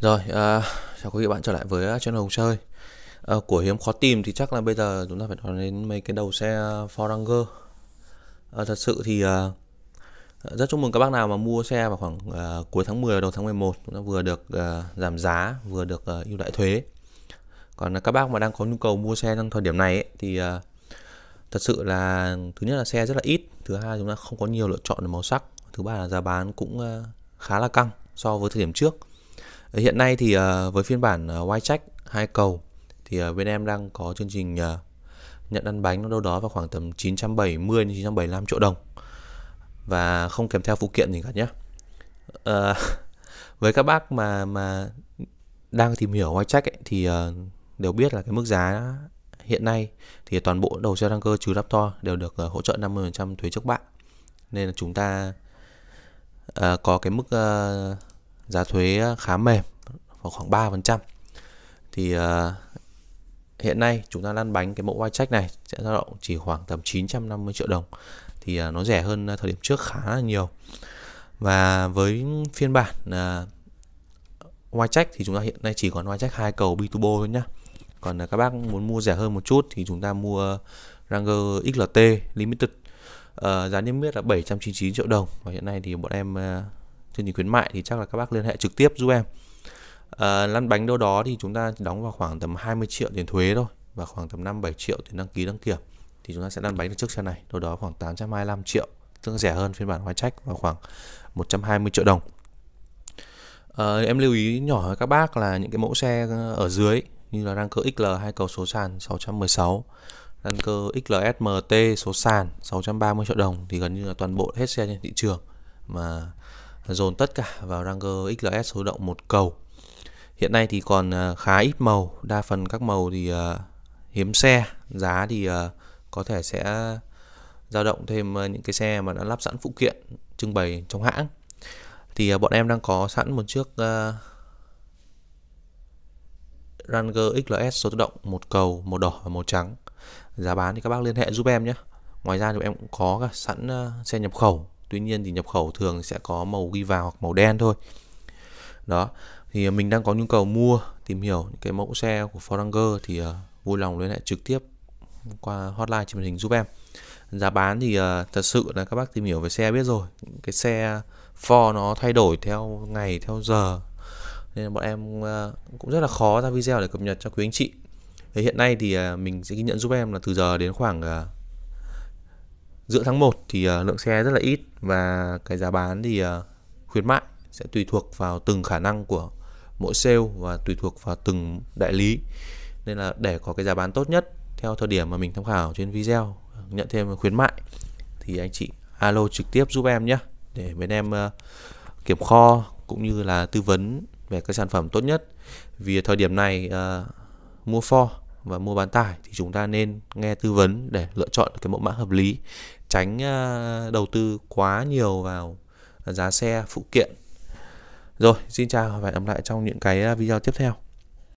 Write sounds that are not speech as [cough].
Rồi, uh, chào quý vị bạn trở lại với ờ, channel Hồng Chơi uh, Của hiếm khó tìm thì chắc là bây giờ chúng ta phải nói đến mấy cái đầu xe Foranger uh, Thật sự thì uh, rất chúc mừng các bác nào mà mua xe vào khoảng uh, cuối tháng 10 đầu tháng 11 Chúng ta vừa được uh, giảm giá, vừa được uh, ưu đãi thuế Còn uh, các bác mà đang có nhu cầu mua xe trong thời điểm này ấy, thì uh, Thật sự là thứ nhất là xe rất là ít Thứ hai chúng ta không có nhiều lựa chọn màu sắc Thứ ba là giá bán cũng uh, khá là căng so với thời điểm trước Ờ, hiện nay thì ờ, với phiên bản white ờ, check hai cầu thì bên em đang có chương trình nhận ăn bánh nó đâu đó vào khoảng tầm 970 đến 975 triệu đồng và không kèm theo phụ kiện gì cả nhé. À, [laughs] với các bác mà mà đang tìm hiểu white check ấy, thì đều biết là cái mức giá hiện nay thì toàn bộ đầu xe tăng cơ trừ Raptor đều được hỗ trợ 50% thuế trước bạ. Nên là chúng ta uh, có cái mức uh, giá thuế ờ, khá mềm vào khoảng 3%. Thì uh, hiện nay chúng ta lăn bánh cái mẫu Y check này sẽ dao động chỉ khoảng tầm 950 triệu đồng thì uh, nó rẻ hơn thời điểm trước khá là nhiều. Và với phiên bản uh, Y thì chúng ta hiện nay chỉ còn Y check hai cầu biturbo thôi nhá. Còn uh, các bác muốn mua rẻ hơn một chút thì chúng ta mua Ranger XLT Limited uh, giá niêm yết là 799 triệu đồng và hiện nay thì bọn em uh, chương trình khuyến mại thì chắc là các bác liên hệ trực tiếp giúp em à, lăn bánh đâu đó thì chúng ta đóng vào khoảng tầm 20 triệu tiền thuế thôi và khoảng tầm 5 7 triệu tiền đăng ký đăng kiểm thì chúng ta sẽ lăn bánh được chiếc xe này đâu đó khoảng 825 triệu tương rẻ hơn phiên bản hóa trách và khoảng 120 triệu đồng à, em lưu ý nhỏ với các bác là những cái mẫu xe ờ, ở dưới như là đăng cơ XL hai cầu số sàn 616 đăng cơ XLSMT số sàn 630 triệu đồng thì gần như là toàn bộ hết xe trên thị trường mà dồn tất cả vào Ranger XLS số động một cầu hiện nay thì còn à, khá ít màu đa phần các màu thì à, hiếm xe giá thì à, có thể sẽ dao động thêm những cái xe mà đã lắp sẵn phụ kiện trưng bày trong hãng thì bọn em đang có sẵn một chiếc Ranger XLS số tự động một cầu màu đỏ và màu trắng giá bán thì các bác liên hệ giúp em nhé ngoài ra thì em cũng có cả sẵn xe nhập khẩu tuy nhiên thì nhập khẩu thường sẽ có màu ghi vào hoặc màu đen thôi đó thì à, mình đang có nhu cầu mua tìm hiểu những cái mẫu xe của Ford Ranger thì uh, vui lòng liên hệ trực tiếp qua hotline trên màn hình giúp em giá bán thì uh, thật sự là các bác tìm hiểu về xe biết rồi cái xe Ford nó thay đổi theo ngày theo giờ nên bọn em uh, cũng rất là khó ra video để cập nhật cho quý anh chị thì hiện nay thì uh, mình sẽ ghi nhận giúp em là từ giờ đến khoảng uh, giữa tháng 1 thì uh, lượng xe rất là ít và cái giá bán thì uh, khuyến mại sẽ tùy thuộc vào từng khả năng của mỗi sale và tùy thuộc vào từng đại lý nên là để có cái giá bán tốt nhất theo thời điểm mà mình tham khảo trên video nhận thêm khuyến mại thì anh chị alo trực tiếp giúp em nhé để bên em uh, kiểm kho cũng như là tư vấn về cái sản phẩm tốt nhất vì thời điểm này uh, mua for và mua bán tải thì chúng ta nên nghe tư vấn để lựa chọn cái mẫu mã hợp lý tránh ờ, đầu tư quá nhiều vào giá xe phụ kiện rồi xin chào và hẹn gặp lại trong những cái ờ, video tiếp theo